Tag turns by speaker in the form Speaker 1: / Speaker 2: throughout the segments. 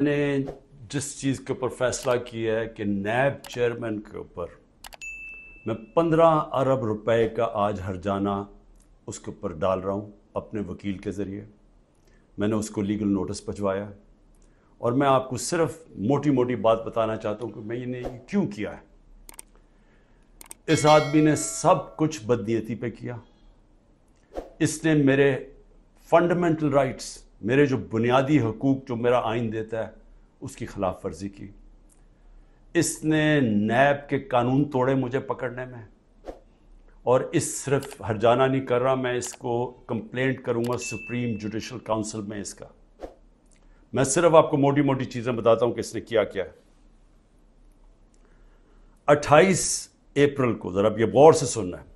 Speaker 1: मैंने जिस चीज़ के ऊपर फैसला किया है कि नैब चेयरमैन के ऊपर मैं पंद्रह अरब रुपए का आज हर जाना उसके ऊपर डाल रहा हूँ अपने वकील के ज़रिए मैंने उसको लीगल नोटिस भिजवाया और मैं आपको सिर्फ मोटी मोटी बात बताना चाहता हूँ कि मैंने ये क्यों किया है इस आदमी ने सब कुछ बदनीयती पे किया इसने मेरे फंडामेंटल राइट्स मेरे जो बुनियादी हकूक़ जो मेरा आइन देता है उसकी खिलाफ वर्जी की इसने नैब के कानून तोड़े मुझे पकड़ने में और इस सिर्फ हरजाना नहीं कर रहा मैं इसको कंप्लेंट करूंगा सुप्रीम जुडिशल काउंसिल में इसका मैं सिर्फ आपको मोटी मोटी चीज़ें बताता हूं कि इसने किया क्या है 28 अप्रैल को ज़रा ये गौर से सुनना है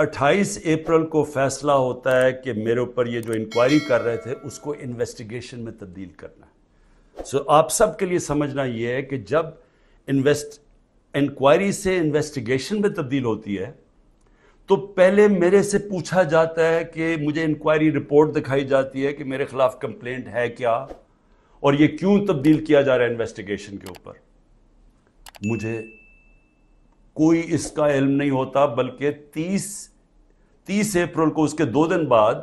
Speaker 1: 28 अप्रैल को फैसला होता है कि मेरे ऊपर ये जो इंक्वायरी कर रहे थे उसको इन्वेस्टिगेशन में तब्दील करना है सो so, आप सब के लिए समझना ये है कि जब इन्वेस्ट इंक्वायरी से इन्वेस्टिगेशन में तब्दील होती है तो पहले मेरे से पूछा जाता है कि मुझे इंक्वायरी रिपोर्ट दिखाई जाती है कि मेरे खिलाफ कंप्लेंट है क्या और ये क्यों तब्दील किया जा रहा है इन्वेस्टिगेशन के ऊपर मुझे कोई इसका इल्म नहीं होता बल्कि 30 तीस अप्रैल को उसके दो दिन बाद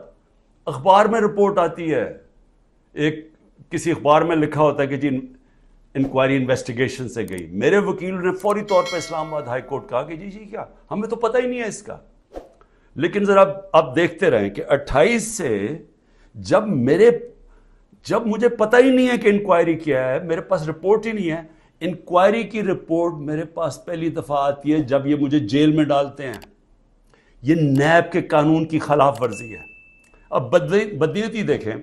Speaker 1: अखबार में रिपोर्ट आती है एक किसी अखबार में लिखा होता है कि जी इंक्वायरी इन्वेस्टिगेशन से गई मेरे वकील ने फौरी तौर पर इस्लामाबाद हाईकोर्ट कहा कि जी जी क्या हमें तो पता ही नहीं है इसका लेकिन ज़रा आप देखते रहें कि 28 से जब मेरे जब मुझे पता ही नहीं है कि इंक्वायरी किया है मेरे पास रिपोर्ट ही नहीं है इंक्वायरी की रिपोर्ट मेरे पास पहली दफ़ा आती है जब ये मुझे जेल में डालते हैं ये नैब के कानून की खिलाफ वर्जी है अब बदनीति देखें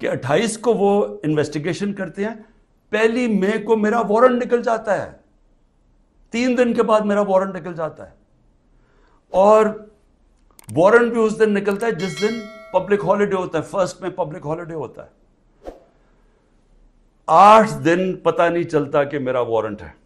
Speaker 1: कि 28 को वो इन्वेस्टिगेशन करते हैं पहली मई को मेरा वारंट निकल जाता है तीन दिन के बाद मेरा वारंट निकल जाता है और वारंट भी उस दिन निकलता है जिस दिन पब्लिक हॉलीडे होता है फर्स्ट में पब्लिक हॉलीडे होता है आठ दिन पता नहीं चलता कि मेरा वारंट है